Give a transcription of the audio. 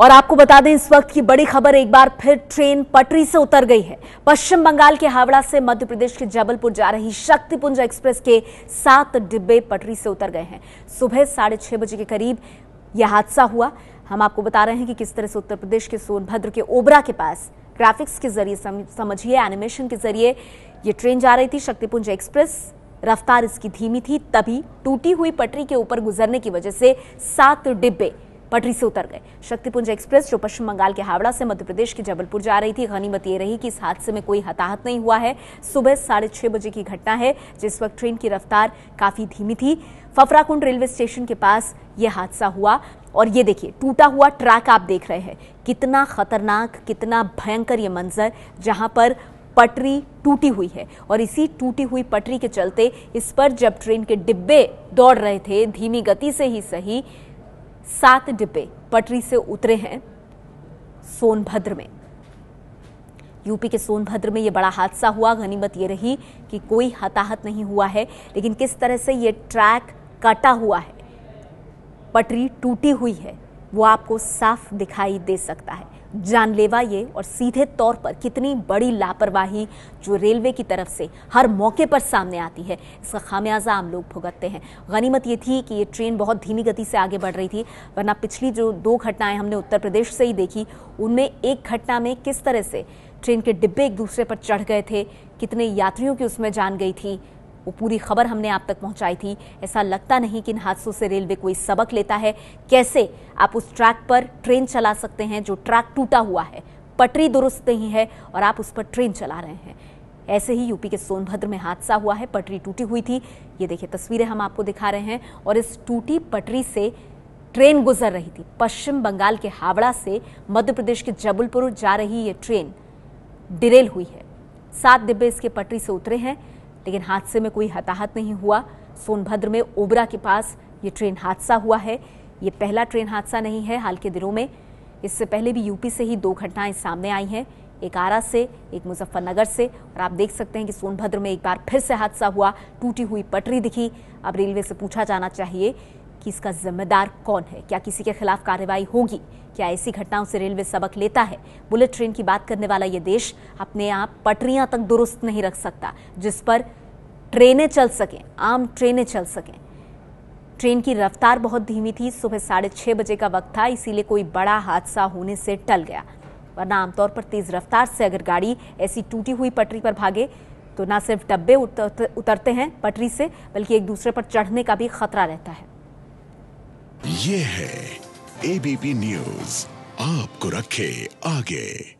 और आपको बता दें इस वक्त की बड़ी खबर एक बार फिर ट्रेन पटरी से उतर गई है पश्चिम बंगाल के हावड़ा से मध्य प्रदेश के जबलपुर जा रही शक्तिपुंज एक्सप्रेस के सात डिब्बे पटरी से उतर गए हैं सुबह साढ़े छह बजे के करीब यह हादसा हुआ हम आपको बता रहे हैं कि किस तरह से उत्तर प्रदेश के सोनभद्र के ओबरा के पास ग्राफिक्स के जरिए समझिए एनिमेशन के जरिए यह ट्रेन जा रही थी शक्तिपुंज एक्सप्रेस रफ्तार इसकी धीमी थी तभी टूटी हुई पटरी के ऊपर गुजरने की वजह से सात डिब्बे पटरी से उतर गए शक्तिपुंज एक्सप्रेस जो पश्चिम बंगाल के हावड़ा से मध्य प्रदेश के जबलपुर जा रही थी गनीमत ये रही कि इस हादसे में कोई हताहत नहीं हुआ है सुबह साढ़े छह बजे की घटना है जिस वक्त ट्रेन की रफ्तार काफी धीमी थी फफराकुंड रेलवे स्टेशन के पास यह हादसा हुआ और ये देखिए टूटा हुआ ट्रैक आप देख रहे हैं कितना खतरनाक कितना भयंकर ये मंजर जहां पर पटरी टूटी हुई है और इसी टूटी हुई पटरी के चलते इस पर जब ट्रेन के डिब्बे दौड़ रहे थे धीमी गति से ही सही सात डिब्बे पटरी से उतरे हैं सोनभद्र में यूपी के सोनभद्र में यह बड़ा हादसा हुआ गनीमत यह रही कि कोई हताहत नहीं हुआ है लेकिन किस तरह से ये ट्रैक कटा हुआ है पटरी टूटी हुई है वो आपको साफ दिखाई दे सकता है जानलेवा ये और सीधे तौर पर कितनी बड़ी लापरवाही जो रेलवे की तरफ से हर मौके पर सामने आती है इसका खामियाजा आम लोग भुगतते हैं गनीमत ये थी कि ये ट्रेन बहुत धीमी गति से आगे बढ़ रही थी वरना पिछली जो दो घटनाएं हमने उत्तर प्रदेश से ही देखी उनमें एक घटना में किस तरह से ट्रेन के डिब्बे एक दूसरे पर चढ़ गए थे कितने यात्रियों की उसमें जान गई थी वो पूरी खबर हमने आप तक पहुंचाई थी ऐसा लगता नहीं कि इन हादसों से रेलवे कोई सबक लेता है कैसे आप उस ट्रैक पर ट्रेन चला सकते हैं जो ट्रैक टूटा हुआ है पटरी दुरुस्त नहीं है और आप उस पर ट्रेन चला रहे हैं ऐसे ही यूपी के सोनभद्र में हादसा हुआ है पटरी टूटी हुई थी ये देखिए तस्वीरें हम आपको दिखा रहे हैं और इस टूटी पटरी से ट्रेन गुजर रही थी पश्चिम बंगाल के हावड़ा से मध्य प्रदेश के जबलपुर जा रही ये ट्रेन डिरेल हुई है सात डिब्बे इसके पटरी से उतरे हैं लेकिन हादसे में कोई हताहत नहीं हुआ सोनभद्र में ओबरा के पास ये ट्रेन हादसा हुआ है ये पहला ट्रेन हादसा नहीं है हाल के दिनों में इससे पहले भी यूपी से ही दो घटनाएं सामने आई हैं एक आरा से एक मुजफ्फरनगर से और आप देख सकते हैं कि सोनभद्र में एक बार फिर से हादसा हुआ टूटी हुई पटरी दिखी अब रेलवे से पूछा जाना चाहिए कि इसका जिम्मेदार कौन है क्या किसी के खिलाफ कार्रवाई होगी क्या ऐसी घटनाओं से रेलवे सबक लेता है बुलेट ट्रेन की बात करने वाला ये देश अपने आप पटरियां तक दुरुस्त नहीं रख सकता जिस पर ट्रेनें चल सकें आम ट्रेनें चल सकें ट्रेन की रफ्तार बहुत धीमी थी सुबह साढ़े छः बजे का वक्त था इसीलिए कोई बड़ा हादसा होने से टल गया वरना आमतौर पर तेज़ रफ्तार से अगर गाड़ी ऐसी टूटी हुई पटरी पर भागे तो ना सिर्फ डब्बे उतरते हैं पटरी से बल्कि एक दूसरे पर चढ़ने का भी खतरा रहता है ये है एबीपी न्यूज आपको रखे आगे